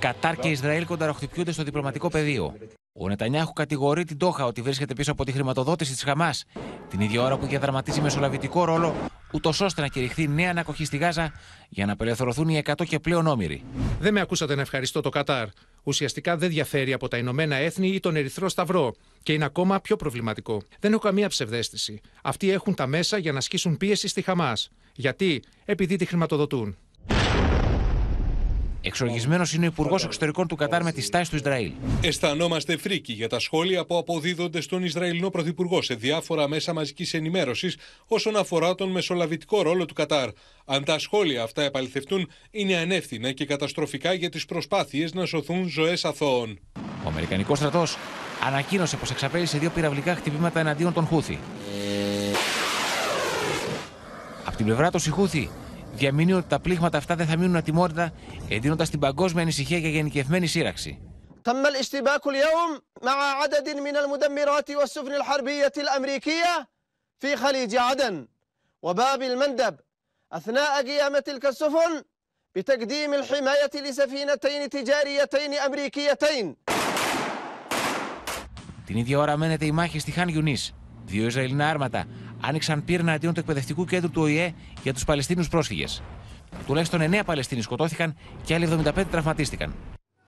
Κατάρ και Ισραήλ κονταροχτυπιούνται στο διπλωματικό πεδίο. Ο Νετανιάχου κατηγορεί την Τόχα ότι βρίσκεται πίσω από τη χρηματοδότηση της Χαμάς, την ίδια ώρα που διαδραματίζει μεσολαβητικό ρόλο, ούτως ώστε να κηρυχθεί νέα ανακοχή στη Γάζα για να απελευθερωθούν οι 100 και πλέον όμοιροι. Δεν με ακούσατε να ευχαριστώ το Κατάρ. Ουσιαστικά δεν διαφέρει από τα Ηνωμένα Έθνη ή τον Ερυθρό Σταυρό και είναι ακόμα πιο προβληματικό. Δεν έχω καμία ψευδέστηση. Αυτοί έχουν τα μέσα για να ασκήσουν πίεση στη Χαμάς. Γιατί? Επειδή τη χρηματοδοτούν. Εξοργισμένος είναι ο Υπουργός Εξωτερικών του Κατάρ με τη στάση του Ισραήλ. Αισθανόμαστε φρίκι για τα σχόλια που αποδίδονται στον Ισραηλινό Πρωθυπουργό σε διάφορα μέσα μαζικής ενημέρωσης όσον αφορά τον μεσολαβητικό ρόλο του Κατάρ. Αν τα σχόλια αυτά επαληθευτούν, είναι ανεύθυνα και καταστροφικά για τις προσπάθειες να σωθούν ζωές αθώων. Ο Αμερικανικός στρατός ανακοίνωσε πως εξαπέλυσε δύο πυραυλικά χτυπήματα εναντίον των Χούθη. Από την πλευρά του, οι Χούθη διαμείνει ότι τα πλήγματα αυτά δεν θα μείνουν ατιμόρυτα, εντείνοντας την παγκόσμια ανησυχία για γενικευμένη σύραξη. تم الاشتباك اليوم مع عدد من المدمرات والسفن الحربية الأمريكية في خليج عدن وباب المندب أثناء قيام تلك السفن بتقديم الحماية لسفينتين تجاريتين أمريكيتين Την ίδια ώρα μένεται η μάχη στη Χάν Γιουνίς. Δύο Ισραηλινά άρματα άνοιξαν πύρνα εναντίον του εκπαιδευτικού κέντρου του ΟΗΕ για τους Παλαιστίνους πρόσφυγες. Τουλάχιστον 9 Παλαιστίνοι σκοτώθηκαν και άλλοι 75 τραυματίστηκαν.